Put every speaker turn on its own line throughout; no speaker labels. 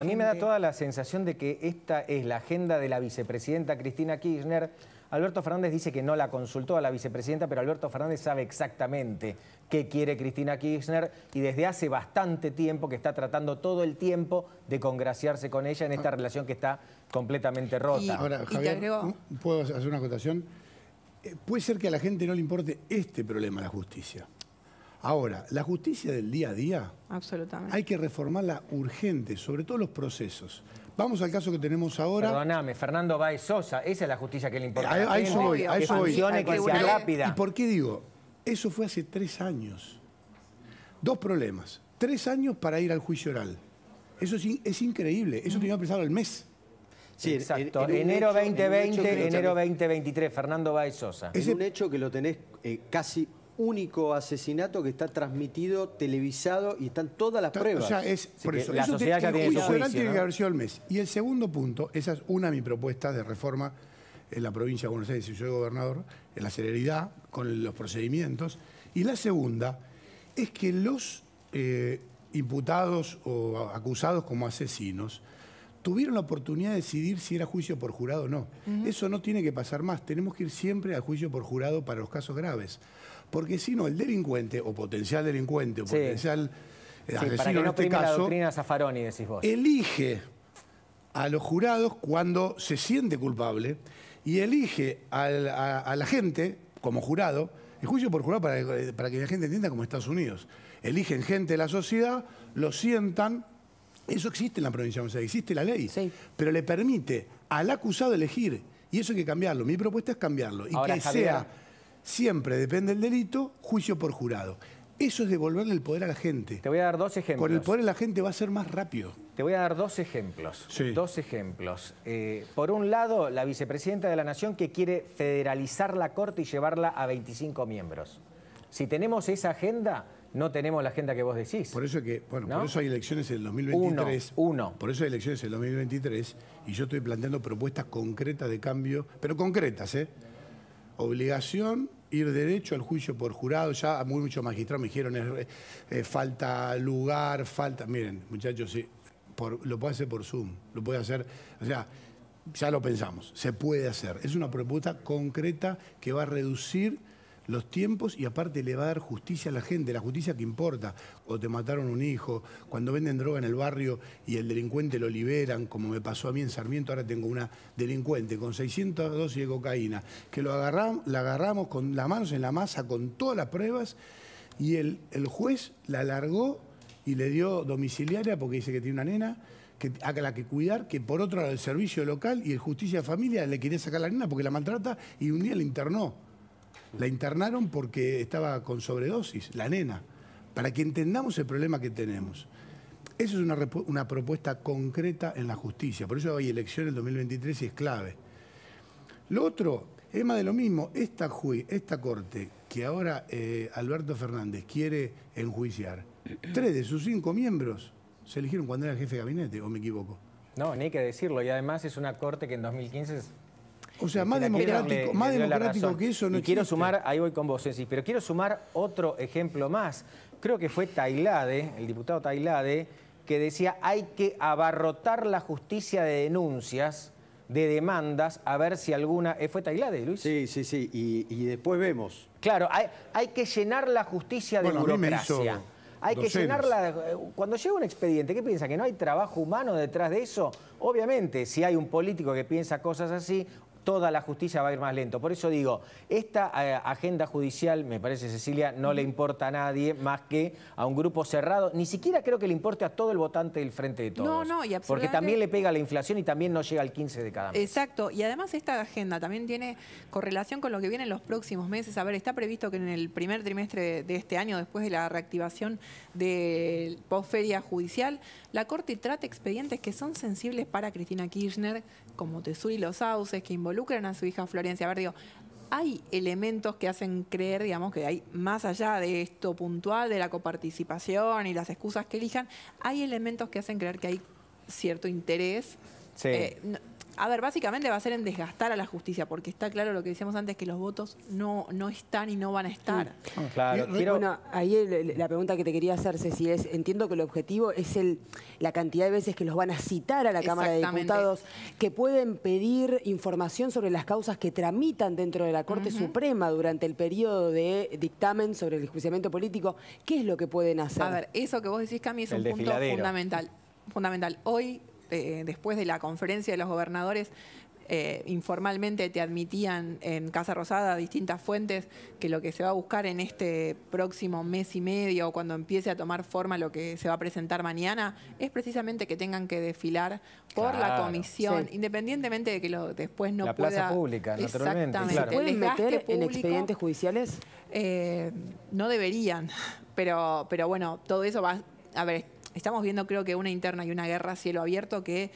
A mí me da toda la sensación de que esta es la agenda de la vicepresidenta Cristina Kirchner. Alberto Fernández dice que no la consultó a la vicepresidenta, pero Alberto Fernández sabe exactamente qué quiere Cristina Kirchner y desde hace bastante tiempo que está tratando todo el tiempo de congraciarse con ella en esta ah. relación que está completamente rota. Ahora, Javier, ¿puedo
hacer una acotación? Eh, puede ser que a la gente no le importe este problema, la justicia. Ahora, la justicia del día a día
Absolutamente. hay
que reformarla urgente, sobre todo los procesos. Vamos al caso que tenemos ahora.
Perdóname, Fernando Baez Sosa, esa es la justicia que le importa. A, eso voy, Que, sea rápida. ¿Y
por qué digo? Eso fue hace tres años. Dos problemas. Tres años para ir al juicio oral. Eso es, increíble. Eso tenía que empezar al mes.
Sí, Exacto.
enero 2020, enero
2023, Fernando Baez Sosa. Es un hecho que lo tenés eh, casi único asesinato que está transmitido, televisado y están todas las pruebas. O sea, es por eso. La sociedad tiene juicio, tiene que haber
sido mes. Y el segundo punto, esa es una de mis propuestas de reforma en la provincia de Buenos Aires, si soy gobernador, en la celeridad, con los procedimientos. Y la segunda es que los eh, imputados o acusados como asesinos tuvieron la oportunidad de decidir si era juicio por jurado o no. Eso no tiene que pasar más. Tenemos que ir siempre a juicio por jurado para los casos graves. Porque si no, el delincuente, o potencial delincuente, o potencial eh, sí, para que no en este caso. decís vos. Elige a los jurados cuando se siente culpable y elige a la, gente como jurado, el juicio por jurado para, que la gente entienda como Estados Unidos. Eligen gente de la sociedad, lo sientan, eso existe en la provincia de Buenos existe la ley, pero le permite al acusado elegir y eso hay que cambiarlo. Mi propuesta es cambiarlo y que sea siempre depende del delito, juicio por jurado. Eso es devolverle el poder a la gente. Te voy a dar dos ejemplos. Con el poder la gente va a ser más rápido.
Te voy a dar dos ejemplos. Dos ejemplos. Eh, por un lado, la vicepresidenta de la Nación que quiere federalizar la Corte y llevarla a 25 miembros. Si tenemos esa agenda, no tenemos la agenda que vos decís. Por eso que, bueno, por eso hay
elecciones en el 2023. Uno, uno, Por eso hay elecciones en el 2023 y yo estoy planteando propuestas concretas de cambio, pero concretas, ¿eh? Obligación ir derecho al juicio por jurado. Ya muy muchos magistrados me dijeron, falta lugar, falta... Miren, muchachos, sí, lo puede hacer por Zoom, lo puede hacer... O sea, ya lo pensamos, se puede hacer. Es una propuesta concreta que va a reducir los tiempos y aparte le va a dar justicia a la gente, la justicia que importa. O te mataron un hijo, cuando venden droga en el barrio y el delincuente lo liberan, como me pasó a mí en Sarmiento, ahora tengo una delincuente con 600 dosis de cocaína, que lo agarramos, la agarramos con las manos en la masa, con todas las pruebas, y el, juez la largó y le dio domiciliaria porque dice que tiene una nena que haga la que cuidar, que por otro lado el servicio local y el justicia de familia le quería sacar la nena porque la maltrata y un día la internó. La internaron porque estaba con sobredosis, la nena, para que entendamos el problema que tenemos. Eso es una, una propuesta concreta en la justicia, por eso hay elecciones en 2023 y es clave. Lo otro, es más de lo mismo, esta, esta corte que ahora eh, Alberto Fernández quiere enjuiciar, tres de sus cinco miembros se eligieron cuando era jefe de gabinete, o me equivoco.
No, ni hay que decirlo, y además es una corte que en 2015
o sea, más democrático, que eso no y quiero sumar,
ahí voy con vos, pero quiero sumar otro ejemplo más. Creo que fue Tailade, el diputado Tailade, que decía hay que abarrotar la justicia de denuncias, de demandas, a ver si alguna... Eh, ¿Fue Tailade, Luis? Sí, sí, sí, y, después vemos. Claro, hay, que llenar la justicia de bueno, burocracia. Hay que llenarla. Eh, cuando llega un expediente, ¿qué piensa? ¿Que no hay trabajo humano detrás de eso? Obviamente, si hay un político que piensa cosas así, toda la justicia va a ir más lento. Por eso digo, esta eh, agenda judicial, me parece Cecilia, no le importa a nadie más que a un grupo cerrado. Ni siquiera creo que le importe a todo el votante del Frente de Todos. No, no, y absolutamente... Porque también le pega la inflación y también no llega al 15 de cada mes.
Exacto, y además esta agenda también tiene correlación con lo que viene en los próximos meses. A ver, está previsto que en el primer trimestre de este año, después de la reactivación de posferia judicial, la Corte trate expedientes que son sensibles para Cristina Kirchner, como Tesuri y los Sauces, que involucran involucran a su hija Florencia. A ver, digo, hay elementos que hacen creer, digamos, que hay más allá de esto puntual, de la coparticipación y las excusas que elijan, hay elementos que hacen creer que hay cierto interés. Sí. Eh, a ver, básicamente va a ser en desgastar a la justicia, porque está claro lo que decíamos antes, que los votos no, no están y no van a estar.
Claro. Bueno,
ahí la pregunta que te quería hacer, Ceci, es, entiendo que el objetivo es el, la cantidad de veces que los van a citar a la Cámara de Diputados, que pueden pedir información sobre las causas que tramitan dentro de la Corte Suprema durante el periodo de dictamen sobre el juiciamiento político. ¿Qué es lo que pueden hacer? A ver, eso que vos decís, Cami, es un punto fundamental fundamental. Hoy eh, después de la conferencia de los gobernadores, eh, informalmente te admitían en Casa Rosada distintas fuentes que lo que se va a buscar en este próximo mes y medio cuando empiece a tomar forma lo que se va a presentar mañana es precisamente que tengan que desfilar por la comisión, independientemente de que lo, después no la plaza pública, naturalmente. meter en expedientes judiciales? Eh, no deberían, pero, pero bueno, todo eso va... A ver, estamos viendo creo que una interna y una guerra cielo abierto que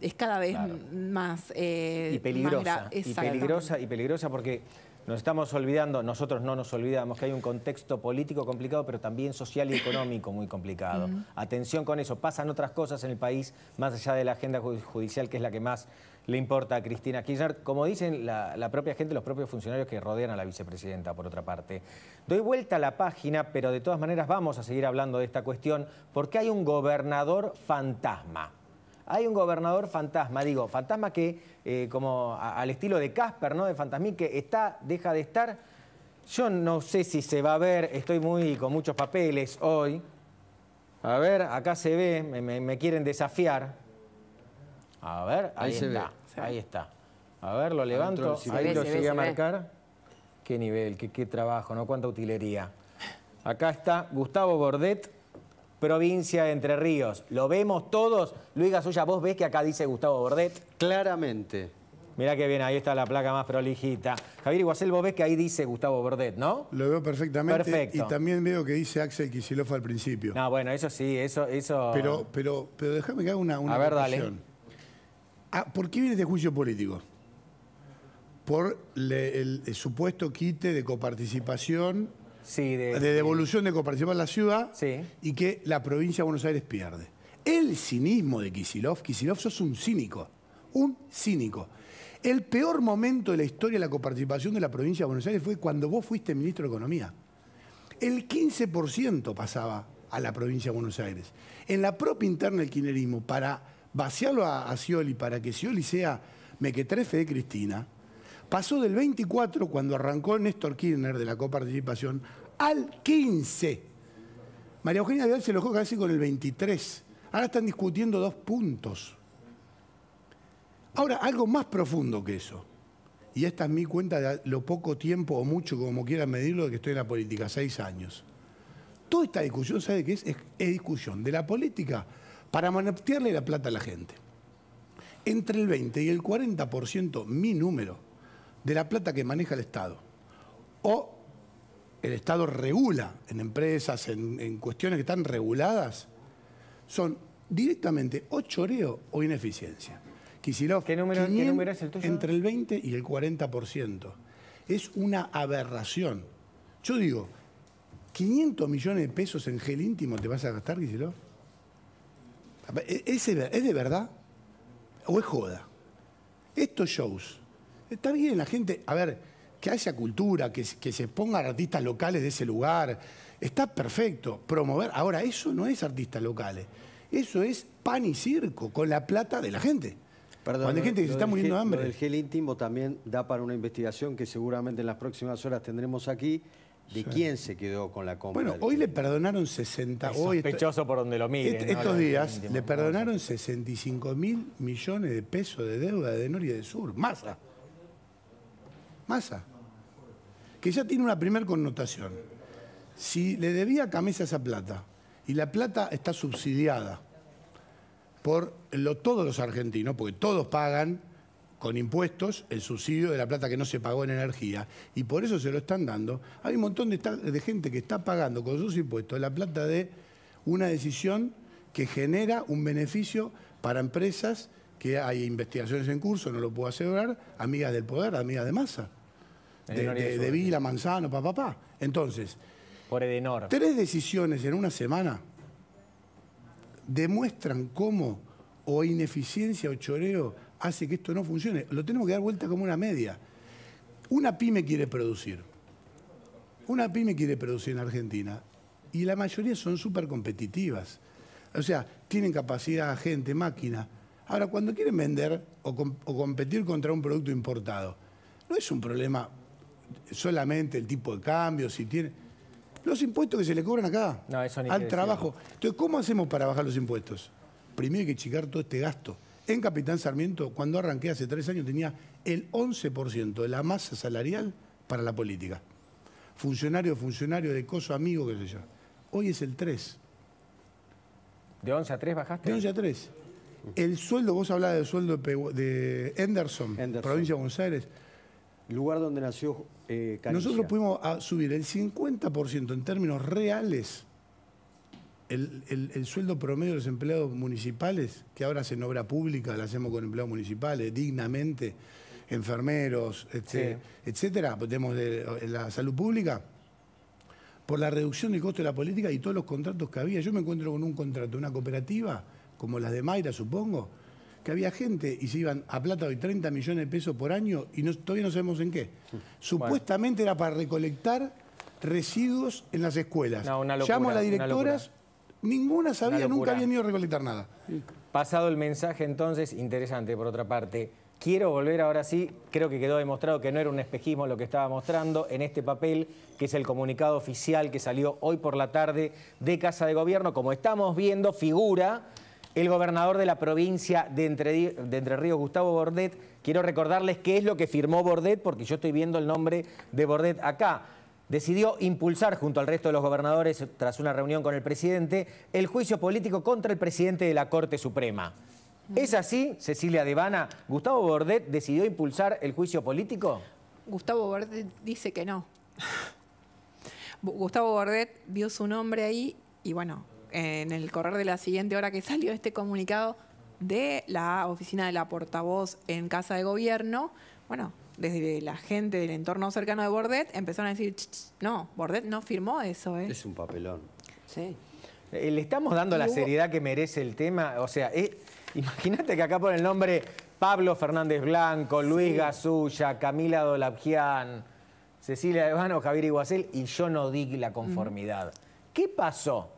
es cada vez más... Eh, y peligrosa, y peligrosa,
y peligrosa porque... Nos estamos olvidando, nosotros no nos olvidamos que hay un contexto político complicado, pero también social y económico muy complicado. Atención con eso, pasan otras cosas en el país, más allá de la agenda judicial, que es la que más le importa a Cristina Kirchner, como dicen la, propia gente, los propios funcionarios que rodean a la vicepresidenta, por otra parte. Doy vuelta a la página, pero de todas maneras vamos a seguir hablando de esta cuestión, porque hay un gobernador fantasma. Hay un gobernador fantasma, digo, fantasma que, eh, como al estilo de Casper, ¿no? De fantasmín, que está, deja de estar. Yo no sé si se va a ver, estoy muy con muchos papeles hoy. A ver, acá se ve, me, quieren desafiar. A ver, ahí, está. Ahí está. A ver, lo levanto. ahí lo llegué a marcar. Qué nivel, qué, trabajo, ¿no? Cuánta utilería. Acá está Gustavo Bordet, provincia de Entre Ríos. ¿Lo vemos todos? Luis Gasulla, ¿vos ves que acá dice Gustavo Bordet? Claramente. Mirá que bien, ahí está la placa más prolijita. Javier Iguacel, vos ves que ahí dice Gustavo Bordet, ¿no? Lo veo perfectamente. Perfecto. Y también veo que dice
Axel Kicillof al principio.
No, bueno, eso sí, eso... eso... Pero, pero, pero déjame que haga una, una A ver, dale.
Ah, ¿Por qué viene de este juicio político? Por el, supuesto quite de coparticipación, de, devolución de coparticipación a la ciudad y que la provincia de Buenos Aires pierde. El cinismo de Kisilov, Kisilov sos un cínico, un cínico. El peor momento de la historia de la coparticipación de la provincia de Buenos Aires fue cuando vos fuiste ministro de Economía. El 15% pasaba a la provincia de Buenos Aires. En la propia interna del quinerismo para vaciarlo a, Scioli para que Scioli sea mequetrefe de Cristina, pasó del 24 cuando arrancó Néstor Kirchner de la coparticipación al 15. María Eugenia Vidal se lo juega casi con el 23. Ahora están discutiendo dos puntos. Ahora, algo más profundo que eso. Y esta es mi cuenta de lo poco tiempo o mucho, como quieran medirlo, de que estoy en la política, seis años. Toda esta discusión, ¿sabe qué Es, es discusión de la política para manotearle la plata a la gente. Entre el 20 y el 40%, mi número, de la plata que maneja el Estado. O el Estado regula en empresas, en, cuestiones que están reguladas, son directamente o choreo o ineficiencia. Kicillof, ¿Qué número, es el tuyo? Entre el 20 y el 40%. Es una aberración. Yo digo, 500 millones de pesos en gel íntimo te vas a gastar, Kicillof. ¿e-, ¿Es de verdad? ¿O es joda? Estos shows, está bien la gente, a ver, que haya cultura, que, que se pongan artistas locales de ese lugar, está perfecto, promover. Ahora, eso no es artistas locales, eso es pan y circo, con la plata de la gente. Perdón, Cuando hay gente que se está muriendo de hambre. el
gel íntimo también da para una investigación que seguramente en las próximas horas tendremos aquí, de quién se quedó con la compra. Bueno, hoy
le perdonaron 60... Es este sospechoso
por donde lo miren. Estos días le
perdonaron 65 mil millones de pesos de deuda de Noria del Sur. Masa. Masa. Que ya tiene una primer connotación. Si le debía a esa plata, y la plata está subsidiada por lo, todos los argentinos, porque todos pagan con impuestos el subsidio de la plata que no se pagó en energía. Y por eso se lo están dando. Hay un montón de, gente que está pagando con sus impuestos la plata de una decisión que genera un beneficio para empresas que hay investigaciones en curso, no lo puedo asegurar, amigas del poder, amigas de masa.
De,
Vila, Manzano, papá, Entonces, tres decisiones en una semana demuestran cómo o ineficiencia o choreo hace que esto no funcione. Lo tenemos que dar vuelta como una media. Una pyme quiere producir. Una pyme quiere producir en Argentina. Y la mayoría son súper competitivas. O sea, tienen capacidad, gente, máquina. Ahora, cuando quieren vender o, competir contra un producto importado, no es un problema solamente el tipo de cambio, si tiene. Los impuestos que se le cobran acá
no, al trabajo.
Entonces, ¿cómo hacemos para bajar los impuestos? Primero hay que chicar todo este gasto. En Capitán Sarmiento, cuando arranqué hace tres años, tenía el 11% de la masa salarial para la política. Funcionario, funcionario de coso, amigo, qué sé yo. Hoy es el 3. ¿De
11 a 3 bajaste?
De 11 a 3. El sueldo, vos hablabas del sueldo de Henderson, provincia de Buenos Aires. Lugar donde
nació eh, Nosotros
pudimos ah, subir el 50% en términos reales el, sueldo promedio de los empleados municipales, que ahora hacen obra pública, la hacemos con empleados municipales, dignamente, enfermeros, este, etcétera, tenemos la salud pública, por la reducción del costo de la política y todos los contratos que había. Yo me encuentro con un contrato, una cooperativa, como las de Mayra, supongo, que había gente y se iban a plata hoy 30 millones de pesos por año y todavía no sabemos en qué. Supuestamente era para recolectar residuos en las escuelas. Llamo a las directoras Ninguna sabía, nunca había venido a recolectar nada.
Pasado el mensaje entonces, interesante por otra parte. Quiero volver ahora sí, creo que quedó demostrado que no era un espejismo lo que estaba mostrando en este papel, que es el comunicado oficial que salió hoy por la tarde de Casa de Gobierno. Como estamos viendo, figura el gobernador de la provincia de Entre, de Entre Ríos, Gustavo Bordet. Quiero recordarles qué es lo que firmó Bordet, porque yo estoy viendo el nombre de Bordet acá decidió impulsar junto al resto de los gobernadores, tras una reunión con el presidente, el juicio político contra el presidente de la Corte Suprema. ¿Es así, Cecilia Devana? ¿Gustavo Bordet decidió impulsar el juicio político?
Gustavo Bordet dice que no. Gustavo Bordet vio su nombre ahí y bueno, en el correr de la siguiente hora que salió este comunicado de la oficina de la portavoz en Casa de Gobierno, bueno, desde la gente del entorno cercano de Bordet, empezaron a decir, no, Bordet no firmó eso. ¿eh? Es un papelón. Sí.
Eh, Le estamos dando la seriedad que merece el tema. O sea, eh, imagínate que acá por el nombre Pablo Fernández Blanco, Luis Gasulla, Camila Dolabjian, Cecilia Vano, Javier Iguazel, y yo no di la conformidad. ¿Qué pasó?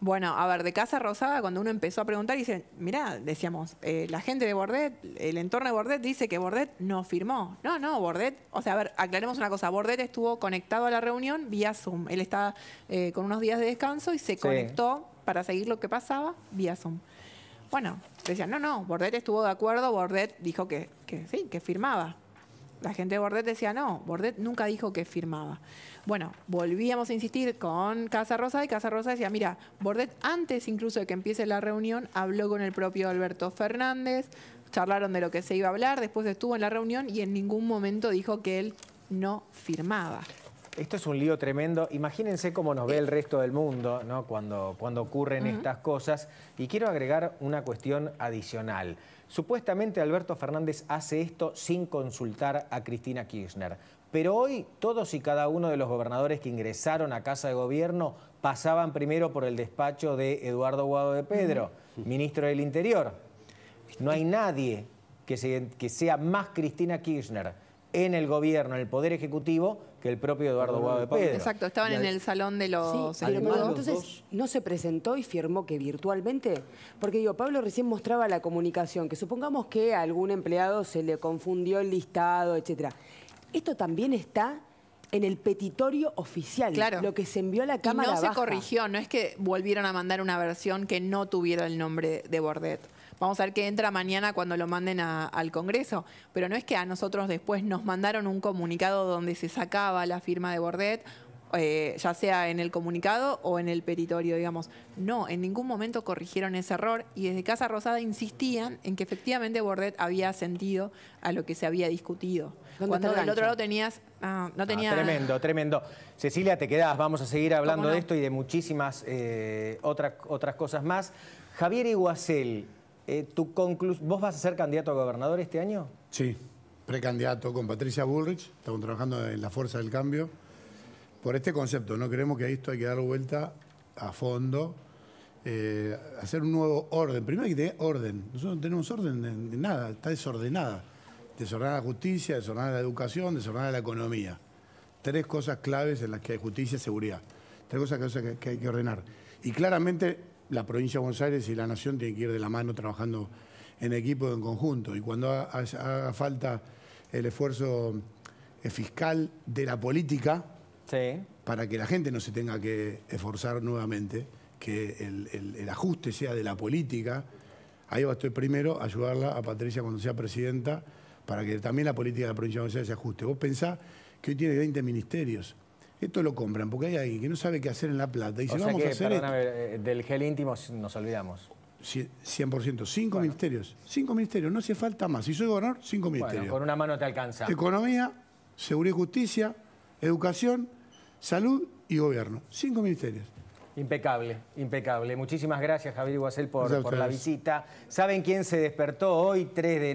Bueno, a ver, de Casa Rosada, cuando uno empezó a preguntar, dice, mirá, decíamos, eh, la gente de Bordet, el entorno de Bordet dice que Bordet no firmó. No, no, Bordet, o sea, a ver, aclaremos una cosa, Bordet estuvo conectado a la reunión vía Zoom. Él está eh, con unos días de descanso y se conectó para seguir lo que pasaba vía Zoom. Bueno, decían, no, no, Bordet estuvo de acuerdo, Bordet dijo que, que sí, que firmaba la gente de Bordet decía, no, Bordet nunca dijo que firmaba. Bueno, volvíamos a insistir con Casa Rosa y Casa Rosa decía, mira, Bordet antes incluso de que empiece la reunión habló con el propio Alberto Fernández, charlaron de lo que se iba a hablar, después estuvo en la reunión y en ningún momento dijo que él no firmaba.
Esto es un lío tremendo. Imagínense cómo nos ve el resto del mundo cuando, cuando ocurren estas cosas. Y quiero agregar una cuestión adicional. Supuestamente Alberto Fernández hace esto sin consultar a Cristina Kirchner. Pero hoy todos y cada uno de los gobernadores que ingresaron a Casa de Gobierno pasaban primero por el despacho de Eduardo Guado de Pedro, ministro del Interior. No hay nadie que, sea más Cristina Kirchner en el gobierno, en el Poder Ejecutivo, que el propio Eduardo Guado Exacto, estaban en el
salón de los... Sí, entonces no se presentó y firmó que virtualmente, porque digo, Pablo recién mostraba la comunicación, que supongamos que a algún empleado se le confundió el listado, etcétera. Esto también está en el petitorio oficial, claro. lo que se envió a la Cámara Y no se corrigió, no es que volvieron a mandar una versión que no tuviera el nombre de Bordet. Vamos a ver qué entra mañana cuando lo manden al Congreso. Pero no es que a nosotros después nos mandaron un comunicado donde se sacaba la firma de Bordet eh, ya sea en el comunicado o en el peritorio, digamos. No, en ningún momento corrigieron ese error y desde Casa Rosada insistían en que efectivamente Bordet había sentido a lo que se había discutido. Cuando del otro lado tenías... Ah, no ah, tenía... tremendo,
tremendo. Cecilia, te quedás, vamos a seguir hablando de esto y de muchísimas eh, otras, otras cosas más. Javier Iguacel, eh, ¿Vos vas a ser candidato a gobernador este año? Sí, precandidato con Patricia Bullrich. Estamos
trabajando en la fuerza del cambio. Por este concepto, no creemos que esto hay que dar vuelta a fondo, eh, hacer un nuevo orden. Primero hay que tener orden. Nosotros no tenemos orden de, nada, está desordenada. Desordenada la justicia, desordenada la educación, desordenada la economía. Tres cosas claves en las que hay justicia y seguridad. Tres cosas que hay que ordenar. Y claramente la provincia de Buenos Aires y la nación tienen que ir de la mano trabajando en equipo, en conjunto. Y cuando haga falta el esfuerzo eh, fiscal de la política, para que la gente no se tenga que esforzar nuevamente, que el, ajuste sea de la política, ahí va a estar primero, ayudarla a Patricia cuando sea presidenta, para que también la política de la provincia de Buenos Aires se ajuste. Vos pensás que hoy tiene 20 ministerios esto lo compran, porque hay alguien que no sabe qué hacer en La Plata. o sea que, a hacer
eh, del gel íntimo nos olvidamos.
100%, cinco ministerios, cinco ministerios, no hace falta más. Si soy gobernador, cinco bueno, ministerios. Con
una mano te alcanza.
Economía, Seguridad y Justicia, Educación, Salud y Gobierno. Cinco ministerios.
Impecable, impecable. Muchísimas gracias, Javier Guasel, por, la visita. ¿Saben quién se despertó hoy, 3 de